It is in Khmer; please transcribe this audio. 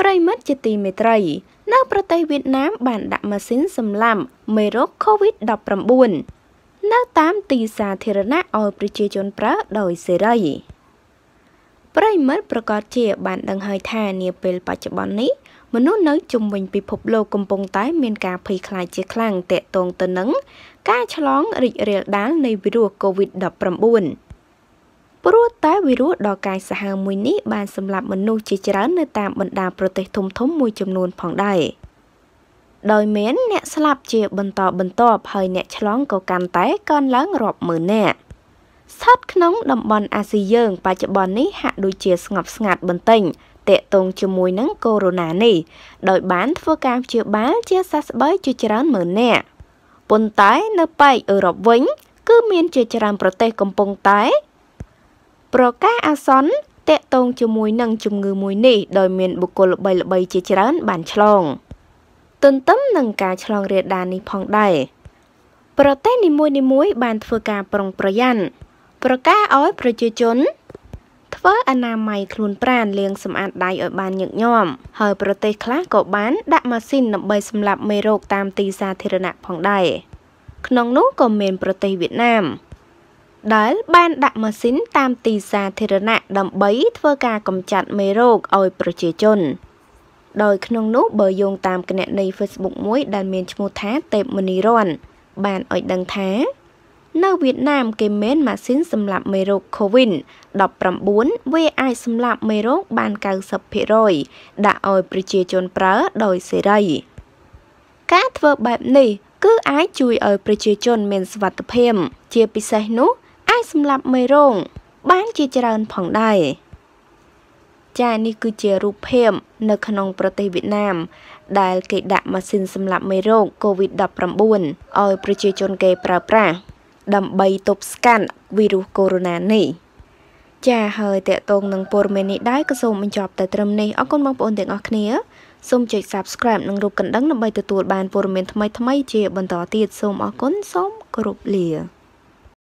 ប្រិមិត្តជាទីមេត្រីនៅប្រទេសវៀតណាមបានដាក់ម៉ាស៊ីនសម្លាប់មេរោគ COVID-19 នៅតាមទីសាធារណៈឲ្យប្រជាជនប្រើដោយសេរីប្រិមិត្តប្រកាសជាបានដឹងហើយថា នាពេលបច្ចុប្បន្ននេះមនុស្សនៅជុំវិញពិភពលោកកំពុងតែមានការភ័យខ្លាចជាខ្លាំងទាក់ទងទៅនឹងការឆ្លងរីករាលដាលនៃវីរុស COVID-19 ព្រោះតែវីរុសដ៏កាយសាហាវមួយនេះបានសម្លាប់មនុស្សជាច្រើននៅតាមបណ្ដាប្រទេសធំៗមួយចំនួនផងដែរដោយមានអ្នកស្លាប់ជាបន្តបន្ទាប់ហើយអ្នកឆ្លងក៏កាន់តែកើនឡើងរាប់ម៉ឺននាក់ស្ថិតក្នុងតំបន់អាស៊ីយើងបច្ចុប្បន្ននេះហាក់ដូចជាស្ងប់ស្ងាត់បន្តិចតកតងជាមួយនឹងកូវីដ -19 នេះដោយ បានធ្វើការព្យាបាលជាសះស្បើយជាច្រើនម៉ឺននាក់ប៉ុន្តែនៅប៉ែកអឺរ៉ុបវិញ គឺមានជាច្រើនប្រទេសកំពុងតែប្រកាសអាសន្នតកតងជាមួយនឹងជំងឺមួយនេះដោយមានបុគ្គលល្បីៗជាច្រើនបានឆ្លងទន្ទឹមនឹងការឆ្លងរាលដាលនេះផងដែរប្រទេសនីមួយៗបានធ្វើការប្រុងប្រយ័ត្នប្រកាសឲ្យប្រជាជនធ្វើអនាម័យខ្លួនប្រាណលាងសម្អាតដៃឲ្យបានញឹកញាប់ហើយប្រទេសខ្លះក៏បានដាក់ម៉ាស៊ីនដើម្បីសម្លាប់មេរោគតាមទីសាធារណៈផងដែរក្នុងនោះក៏មានប្រទេសវៀតណាមដែល បានដាក់ម៉ាស៊ីនតាមទីសាធារណៈដើម្បីធ្វើការកម្ចាត់មេរោគឲ្យប្រជាជន ដោយក្នុងនោះបើយោងតាមគណនី Facebook មួយដែលមានឈ្មោះថាទេពមនីរ័នបានឲ្យដឹងថា នៅវៀតណាម គេមានម៉ាស៊ីនសម្លាប់មេរោគ COVID-19 វាអាចសម្លាប់មេរោគបាន90%ដាក់ឲ្យប្រជាជនប្រើដោយសេរី ការធ្វើបែបនេះគឺអាចជួយឲ្យប្រជាជនមានសុវត្ថិភាពជាពិសេសនោះអាចសម្រាប់មេរោងបានជាច្រើនផងដែរចានេះគឺជារូបភាពនៅក្នុង ប្រទេសវៀតណាម ដែលគេដាក់ម៉ាស៊ីនសម្រាប់មេរោគ COVID-19 ឲ្យ ប្រជាជនគេប្រើប្រាស់ដើម្បីទប់ស្កាត់វីរុសកូវីដ -19 នេះចាហើយតកតងនឹងព័ត៌មាននេះដែរក៏សូមបញ្ចប់តែត្រឹមនេះអរគុណបងប្អូនទាំងអស់គ្នាសូមចុច Subscribe និងរូបកណ្ដឹងដើម្បីទទួលបានព័ត៌មានថ្មីៗជាបន្តទៀតសូមអរគុណសូមគោរពលា